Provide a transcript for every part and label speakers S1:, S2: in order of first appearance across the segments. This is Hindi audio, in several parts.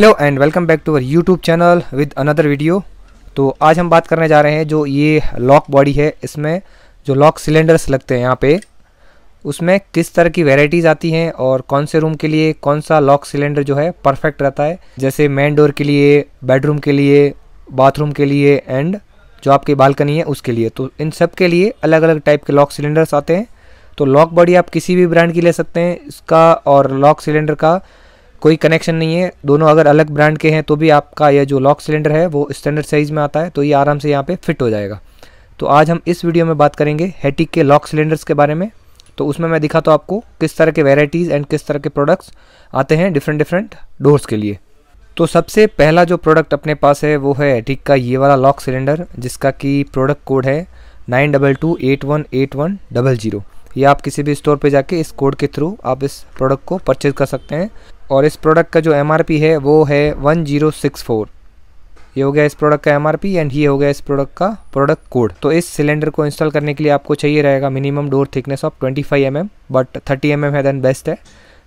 S1: hello and welcome back to our YouTube channel with another video तो आज हम बात करने जा रहे हैं जो ये लॉक बॉडी है इसमें जो लॉक सिलेंडर्स लगते हैं यहाँ पे उसमें किस तरह की वेराइटीज़ आती हैं और कौन से रूम के लिए कौन सा लॉक सिलेंडर जो है परफेक्ट रहता है जैसे मेन डोर के लिए बेडरूम के लिए बाथरूम के लिए एंड जो आपकी बालकनी है उसके लिए तो इन सब के लिए अलग अलग टाइप के लॉक सिलेंडर्स आते हैं तो लॉक बॉडी आप किसी भी ब्रांड की ले सकते हैं इसका और लॉक सिलेंडर का कोई कनेक्शन नहीं है दोनों अगर अलग ब्रांड के हैं तो भी आपका यह जो लॉक सिलेंडर है वो स्टैंडर्ड साइज़ में आता है तो ये आराम से यहाँ पे फिट हो जाएगा तो आज हम इस वीडियो में बात करेंगे हैटिक के लॉक सिलेंडर्स के बारे में तो उसमें मैं दिखाता हूँ आपको किस तरह के वेराइटीज़ एंड किस तरह के प्रोडक्ट्स आते हैं डिफरेंट डिफरेंट डोर्स के लिए तो सबसे पहला जो प्रोडक्ट अपने पास है वो है हैटिक का ये वाला लॉक सिलेंडर जिसका कि प्रोडक्ट कोड है nine double two eight one eight one double zero ये आप किसी भी स्टोर पे जाके इस कोड के थ्रू आप इस प्रोडक्ट को परचेज कर सकते हैं और इस प्रोडक्ट का जो एम है वो है वन जीरो सिक्स फोर ये हो गया इस प्रोडक्ट का एम एंड ये हो गया इस प्रोडक्ट का प्रोडक्ट कोड तो इस सिलेंडर को इंस्टॉल करने के लिए आपको चाहिए रहेगा minimum door thickness of 25 five mm, but 30 M mm है दैन बेस्ट है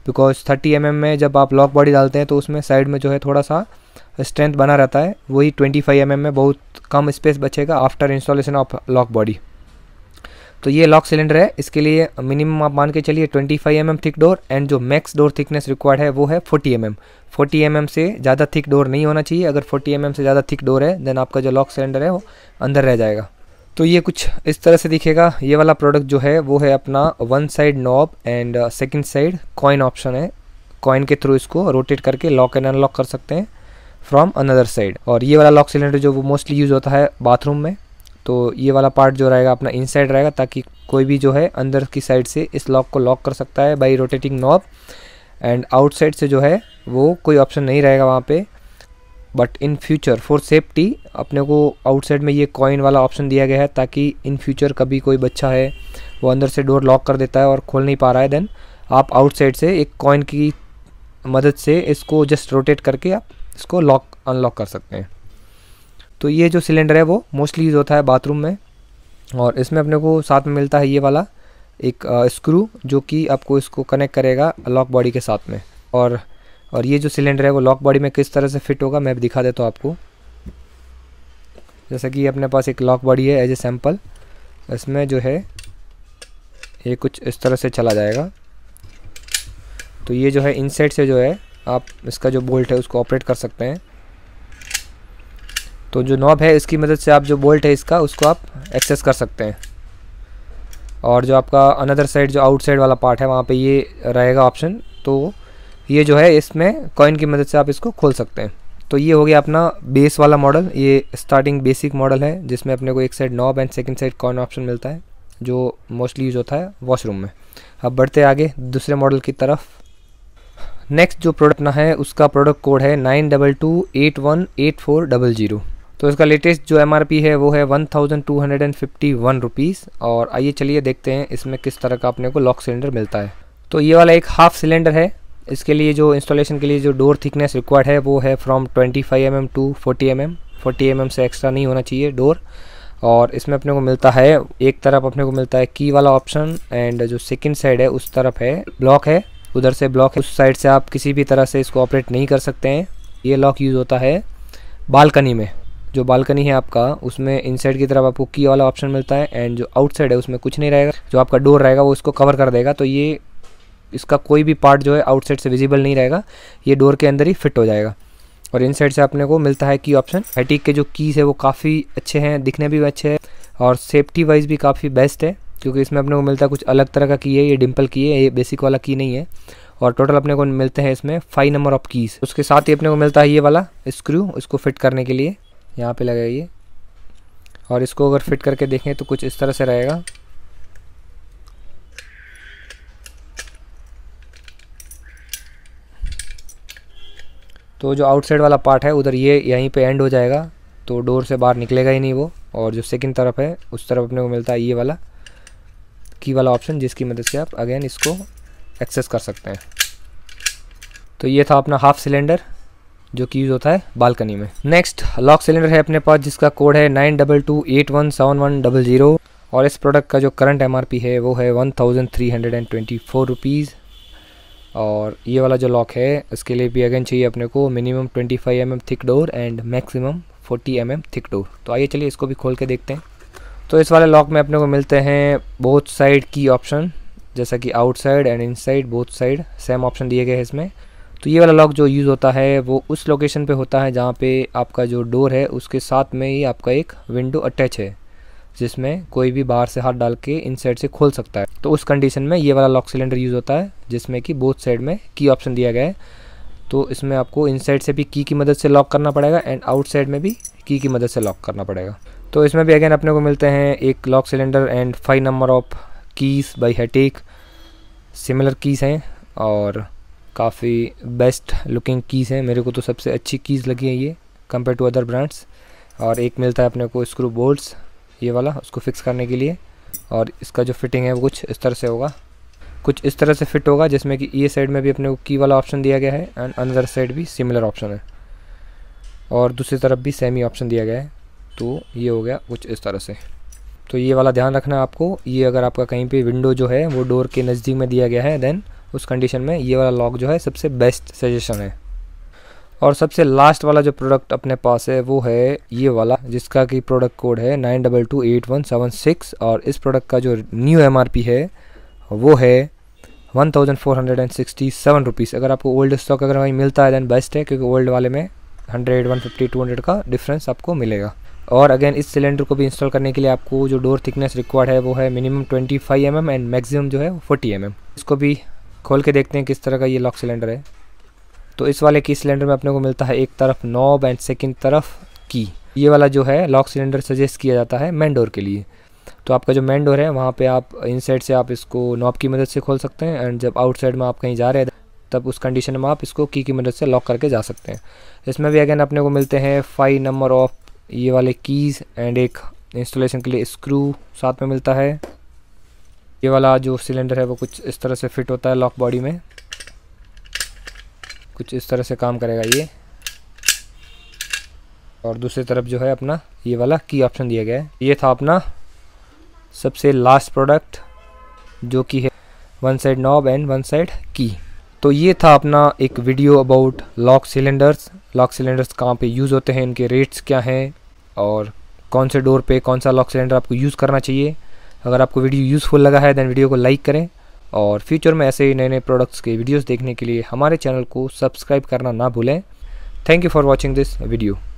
S1: बिकॉज 30 एम mm में जब आप लॉक बॉडी डालते हैं तो उसमें साइड में जो है थोड़ा सा स्ट्रेंथ बना रहता है वही 25 फाइव mm में बहुत कम स्पेस बचेगा after installation of lock body तो ये लॉक सिलेंडर है इसके लिए मिनिमम आप मान के चलिए 25 five mm thick door and जो मैक्स डोर थिकनेस रिक्वायर्ड है वो है 40 mm 40 mm से ज़्यादा थिक डोर नहीं होना चाहिए अगर 40 mm से ज़्यादा थिक डोर है देन आपका जो लॉक सिलेंडर है वो अंदर रह जाएगा तो ये कुछ इस तरह से दिखेगा ये वाला प्रोडक्ट जो है वो है अपना one side knob and second side coin option है कॉइन के थ्रू इसको रोटेट करके लॉक एंड अनलॉक कर सकते हैं फ्रॉम अनदर साइड और ये वाला लॉक सिलेंडर जो वो मोस्टली यूज़ होता है बाथरूम में तो ये वाला पार्ट जो रहेगा अपना इनसाइड रहेगा ताकि कोई भी जो है अंदर की साइड से इस लॉक को लॉक कर सकता है by rotating knob and outside से जो है वो कोई ऑप्शन नहीं रहेगा वहाँ पे but in future for safety अपने को आउटसाइड में ये कॉइन वाला ऑप्शन दिया गया है ताकि इन फ्यूचर कभी कोई बच्चा है वो अंदर से डोर लॉक कर देता है और खोल नहीं पा रहा है देन आप आउटसाइड से एक कॉइन की मदद से इसको जस्ट रोटेट करके आप इसको लॉक अनलॉक कर सकते हैं तो ये जो सिलेंडर है वो मोस्टली यूज़ होता है बाथरूम में और इसमें अपने को साथ में मिलता है ये वाला एक स्क्रू जो कि आपको इसको कनेक्ट करेगा लॉक बॉडी के साथ में और और ये जो सिलेंडर है वो लॉक बॉडी में किस तरह से फिट होगा मैं भी दिखा देता हूँ आपको जैसा कि अपने पास एक लॉक बॉडी है एज ए सैम्पल इसमें जो है ये कुछ इस तरह से चला जाएगा तो ये जो है इनसेट से जो है आप इसका जो बोल्ट है उसको ऑपरेट कर सकते हैं तो जो नॉब है इसकी मदद से आप जो बोल्ट है इसका उसको आप एक्सेस कर सकते हैं और जो आपका अनदर साइड जो आउटसाइड वाला पार्ट है वहाँ पे ये रहेगा ऑप्शन तो ये जो है इसमें कॉइन की मदद से आप इसको खोल सकते हैं तो ये हो गया अपना बेस वाला मॉडल ये स्टार्टिंग बेसिक मॉडल है जिसमें अपने को एक side knob and second side coin option मिलता है जो मोस्टली यूज़ होता है वॉशरूम में अब बढ़ते आगे दूसरे मॉडल की तरफ नेक्स्ट जो प्रोडक्ट ना है उसका प्रोडक्ट कोड है nine double two eight one eight four double zero तो इसका लेटेस्ट जो एम है वो है one thousand two hundred and fifty one rupees और आइए चलिए देखते हैं इसमें किस तरह का अपने को लॉक सिलेंडर मिलता है तो ये वाला एक हाफ सिलेंडर है इसके लिए जो इंस्टॉलेशन के लिए जो डोर थिकनेस रिक्वायर्ड है वो है from 25 five M to 40 M M mm, M से एक्स्ट्रा नहीं होना चाहिए डोर और इसमें अपने को मिलता है एक तरफ अपने को मिलता है की वाला ऑप्शन एंड जो सेकेंड साइड है उस तरफ है ब्लॉक है उधर से ब्लॉक है उस साइड से आप किसी भी तरह से इसको ऑपरेट नहीं कर सकते हैं ये लॉक यूज़ होता है बालकनी में जो बालकनी है आपका उसमें इनसाइड की तरफ आपको की वाला ऑप्शन मिलता है एंड जो आउटसाइड है उसमें कुछ नहीं रहेगा जो आपका डोर रहेगा वो इसको कवर कर देगा तो ये इसका कोई भी पार्ट जो है आउटसाइड से विजिबल नहीं रहेगा ये डोर के अंदर ही फिट हो जाएगा और इनसाइड से अपने को मिलता है की ऑप्शन हैटिक के जो कीज़ है वो काफ़ी अच्छे हैं दिखने भी अच्छे हैं और सेफ्टी वाइज भी काफ़ी बेस्ट है क्योंकि इसमें अपने को मिलता है कुछ अलग तरह का की है ये डिम्पल की है ये बेसिक वाला की नहीं है और टोटल अपने को मिलते हैं इसमें फाइव नंबर ऑफ कीज़ उसके साथ ही अपने को मिलता है ये वाला स्क्रू इसको फिट करने के लिए यहाँ पे लगाइए ये और इसको अगर फिट करके देखें तो कुछ इस तरह से रहेगा तो जो आउटसाइड वाला पार्ट है उधर ये यहीं पे एंड हो जाएगा तो डोर से बाहर निकलेगा ही नहीं वो और जो सेकंड तरफ है उस तरफ अपने को मिलता है ये वाला की वाला ऑप्शन जिसकी मदद से आप अगेन इसको एक्सेस कर सकते हैं तो ये था अपना हाफ सिलेंडर जो कि यूज़ होता है बालकनी में नेक्स्ट लॉक सिलेंडर है अपने पास जिसका कोड है nine double two eight one seven one double zero और इस प्रोडक्ट का जो करंट एमआरपी है वो है one thousand three hundred and twenty four rupees और ये वाला जो लॉक है इसके लिए भी अगेन चाहिए अपने को minimum twenty five M M thick door and maximum forty M M thick door तो आइए चलिए इसको भी खोल के देखते हैं तो इस वाले लॉक में अपने को मिलते हैं बोथ साइड की ऑप्शन जैसा कि outside and inside both side same option दिए गए हैं इसमें तो ये वाला लॉक जो यूज़ होता है वो उस लोकेशन पे होता है जहाँ पे आपका जो डोर है उसके साथ में ही आपका एक विंडो अटैच है जिसमें कोई भी बाहर से हाथ डाल के इन साइड से खोल सकता है तो उस कंडीशन में ये वाला लॉक सिलेंडर यूज़ होता है जिसमें कि बोथ साइड में की ऑप्शन दिया गया है तो इसमें आपको इन साइड से भी की की मदद से लॉक करना पड़ेगा एंड आउट साइड में भी की की मदद से लॉक करना पड़ेगा तो इसमें भी अगेन अपने को मिलते हैं एक lock cylinder and five number of keys by हैटेक सिमिलर कीज़ हैं और काफ़ी बेस्ट लुकिंग कीज़ हैं मेरे को तो सबसे अच्छी कीज़ लगी है ये कंपेयर टू अदर ब्रांड्स और एक मिलता है अपने को स्क्रू बोल्ट्स ये वाला उसको फिक्स करने के लिए और इसका जो फिटिंग है वो कुछ इस तरह से होगा कुछ इस तरह से फिट होगा जिसमें कि ये साइड में भी अपने को की वाला ऑप्शन दिया गया है एंड अनदर साइड भी सिमिलर ऑप्शन है और दूसरी तरफ भी सेम ही ऑप्शन दिया गया है तो ये हो गया कुछ इस तरह से तो ये वाला ध्यान रखना आपको ये अगर आपका कहीं पे विंडो जो है वो डोर के नज़दीक में दिया गया है देन उस कंडीशन में ये वाला लॉक जो है सबसे बेस्ट सजेशन है और सबसे लास्ट वाला जो प्रोडक्ट अपने पास है वो है ये वाला जिसका कि प्रोडक्ट कोड है nine double two eight one seven six और इस प्रोडक्ट का जो न्यू एम है वो है one thousand four hundred and sixty seven rupees अगर आपको ओल्ड स्टॉक अगर वहीं मिलता है दैन बेस्ट है क्योंकि ओल्ड वाले में hundred one fifty two hundred का डिफरेंस आपको मिलेगा और अगेन इस सिलेंडर को भी इंस्टॉल करने के लिए आपको जो डोर थिकनेस रिक्वायर्ड है वो है minimum twenty five M M and maximum जो है फोर्टी एम एम इसको भी खोल के देखते हैं किस तरह का ये लॉक सिलेंडर है तो इस वाले की सिलेंडर में अपने को मिलता है एक तरफ नॉब एंड सेकेंड तरफ की ये वाला जो है लॉक सिलेंडर सजेस्ट किया जाता है मैन डोर के लिए तो आपका जो मैन डोर है वहाँ पे आप इनसाइड से आप इसको नॉब की मदद से खोल सकते हैं एंड जब आउटसाइड में आप कहीं जा रहे हैं तब उस कंडीशन में आप इसको की की मदद से लॉक करके जा सकते हैं इसमें भी अगेन अपने को मिलते हैं फाइव नंबर ऑफ ये वाले कीज़ एंड एक इंस्टॉलेशन के लिए स्क्रू साथ में मिलता है ये वाला जो सिलेंडर है वो कुछ इस तरह से फिट होता है लॉक बॉडी में कुछ इस तरह से काम करेगा ये और दूसरी तरफ जो है अपना ये वाला की ऑप्शन दिया गया है ये था अपना सबसे लास्ट प्रोडक्ट जो कि है one side knob and one side की तो ये था अपना एक video about lock cylinders lock cylinders कहाँ पे यूज़ होते हैं इनके रेट्स क्या हैं और कौन से डोर पे कौन सा लॉक सिलेंडर आपको यूज़ करना चाहिए अगर आपको वीडियो यूज़फुल लगा है दैन वीडियो को लाइक करें और फ्यूचर में ऐसे ही नए नए प्रोडक्ट्स के वीडियोस देखने के लिए हमारे चैनल को सब्सक्राइब करना ना भूलें thank you for watching this video